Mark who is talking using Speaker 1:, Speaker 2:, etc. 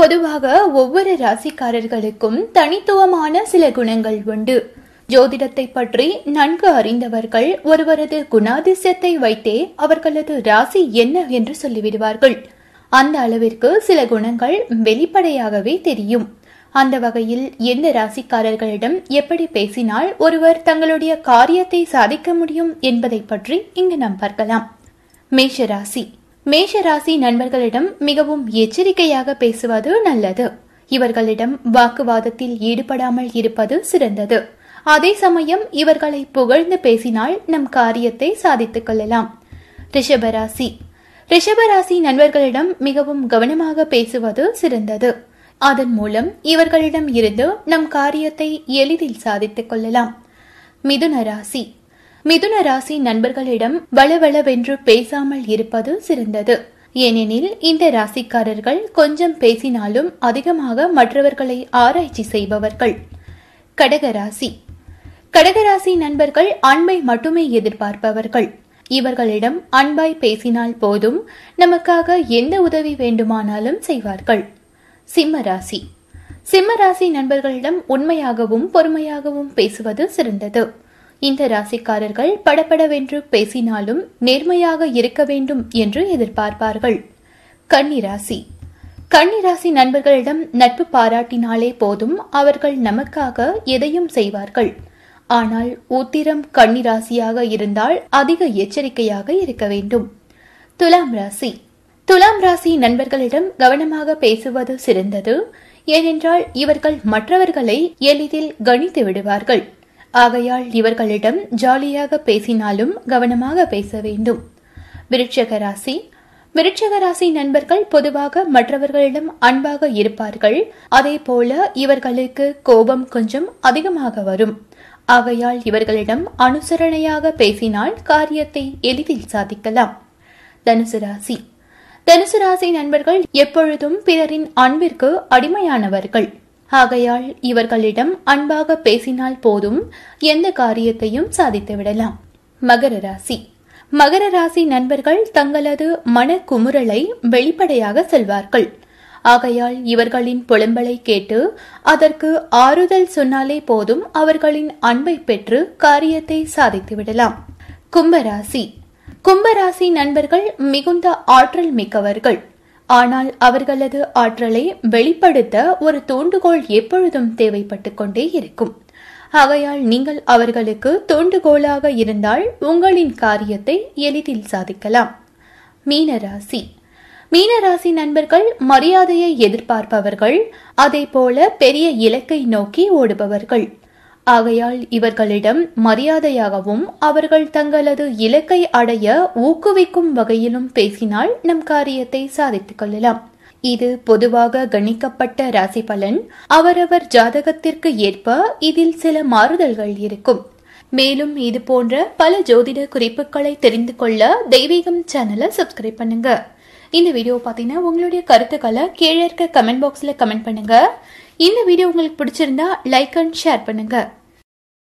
Speaker 1: பொதுவாக ஒவ்வொரு ராசிக்காரர்களுக்கும் தனித்துவமான சில குணங்கள் உண்டு ஜோதிடத்தை பற்றி நன்கு அறிந்தவர்கள் ஒருவரது குணாதிசயத்தை வைத்தே அவர்களது ராசி என்ன என்று சொல்லிவிடுவார்கள் அந்த அளவிற்கு சில குணங்கள் வெளிப்படையாகவே தெரியும் அந்த வகையில் எந்த ராசிக்காரர்களிடம் எப்படி பேசினால் ஒருவர் தங்களுடைய காரியத்தை சாதிக்க முடியும் என்பதை பற்றி இங்கு நாம் பார்க்கலாம் மேஷ ராசி மேஷராசி நண்பர்களிடம் மிகவும் எச்சரிக்கையாக பேசுவது நல்லது இவர்களிடம் வாக்குவாதத்தில் ஈடுபடாமல் இருப்பது சிறந்தது அதே சமயம் இவர்களை புகழ்ந்து பேசினால் நம் காரியத்தை சாதித்துக் கொள்ளலாம் ரிஷபராசி ரிஷபராசி நண்பர்களிடம் மிகவும் கவனமாக பேசுவது சிறந்தது அதன் மூலம் இவர்களிடம் இருந்து நம் காரியத்தை எளிதில் சாதித்துக் கொள்ளலாம் மிதுன ராசி மிதுன ராசி நண்பர்களிடம் வளவளவென்று பேசாமல் இருப்பது சிறந்தது ஏனெனில் இந்த ராசிக்காரர்கள் கொஞ்சம் பேசினாலும் அதிகமாக மற்றவர்களை ஆராய்ச்சி செய்பவர்கள் கடகராசி கடகராசி நண்பர்கள் அன்பை மட்டுமே எதிர்பார்ப்பவர்கள் இவர்களிடம் அன்பாய் பேசினால் போதும் நமக்காக எந்த உதவி வேண்டுமானாலும் செய்வார்கள் சிம்மராசி சிம்மராசி நண்பர்களிடம் உண்மையாகவும் பொறுமையாகவும் பேசுவது சிறந்தது இந்த ராசிக்காரர்கள் படபடவென்று பேசினாலும் நேர்மையாக இருக்க வேண்டும் என்று எதிர்பார்ப்பார்கள் கன்னிராசி கன்னிராசி நண்பர்களிடம் நட்பு பாராட்டினாலே போதும் அவர்கள் நமக்காக எதையும் செய்வார்கள் ஆனால் உத்திரம் கன்னிராசியாக இருந்தால் அதிக எச்சரிக்கையாக இருக்க வேண்டும் துலாம் ராசி துலாம் ராசி நண்பர்களிடம் கவனமாக பேசுவது சிறந்தது ஏனென்றால் இவர்கள் மற்றவர்களை எளிதில் கணித்து விடுவார்கள் ஆகையால் இவர்களிடம் ஜாலியாக பேசினாலும் கவனமாக பேச வேண்டும் விருட்சகராசி விருட்சகராசி நண்பர்கள் பொதுவாக மற்றவர்களிடம் அன்பாக இருப்பார்கள் அதேபோல போல இவர்களுக்கு கோபம் கொஞ்சம் அதிகமாக வரும் ஆகையால் இவர்களிடம் அனுசரணையாக பேசினால் காரியத்தை எளிதில் சாதிக்கலாம் தனுசு ராசி தனுசு ராசி நண்பர்கள் எப்பொழுதும் பிறரின் அன்பிற்கு அடிமையானவர்கள் ஆகையால் இவர்களிடம் அன்பாக பேசினால் போதும் எந்த காரியத்தையும் சாதித்து விடலாம் மகர ராசி மகர ராசி நண்பர்கள் தங்களது மன குமுறலை வெளிப்படையாக செல்வார்கள் ஆகையால் இவர்களின் புலம்பலை கேட்டு அதற்கு ஆறுதல் சொன்னாலே போதும் அவர்களின் அன்பை பெற்று காரியத்தை சாதித்து விடலாம் கும்பராசி கும்பராசி நண்பர்கள் மிகுந்த ஆற்றல் மிக்கவர்கள் ஆனால் அவர்களது ஆற்றலை வெளிப்படுத்த ஒரு தோண்டுகோள் எப்பொழுதும் தேவைப்பட்டு கொண்டே இருக்கும் ஆகையால் நீங்கள் அவர்களுக்கு தோண்டுகோளாக இருந்தால் உங்களின் காரியத்தை எளிதில் சாதிக்கலாம் மீனராசி மீனராசி நண்பர்கள் மரியாதையை எதிர்பார்ப்பவர்கள் அதே போல பெரிய இலக்கை நோக்கி ஓடுபவர்கள் ஆகையால் இவர்களிடம் மரியாதையாகவும் அவர்கள் தங்களது இலக்கை அடைய ஊக்குவிக்கும் வகையிலும் பேசினால் நம் காரியத்தை சாதித்துக் கொள்ளலாம் இது பொதுவாக கணிக்கப்பட்ட ராசி பலன் அவரவர் ஜாதகத்திற்கு ஏற்ப இதில் சில மாறுதல்கள் இருக்கும் மேலும் இது போன்ற பல ஜோதிட குறிப்புகளை தெரிந்து கொள்ள தெய்வீகம் சேனலை சப்ஸ்கிரைப் பண்ணுங்க இந்த வீடியோ பார்த்தீங்கன்னா உங்களுடைய கருத்துக்களை கீழே இருக்க கமெண்ட் பாக்ஸில் கமெண்ட் பண்ணுங்கள் இந்த வீடியோ உங்களுக்கு பிடிச்சிருந்தா லைக் அண்ட் ஷேர் பண்ணுங்கள்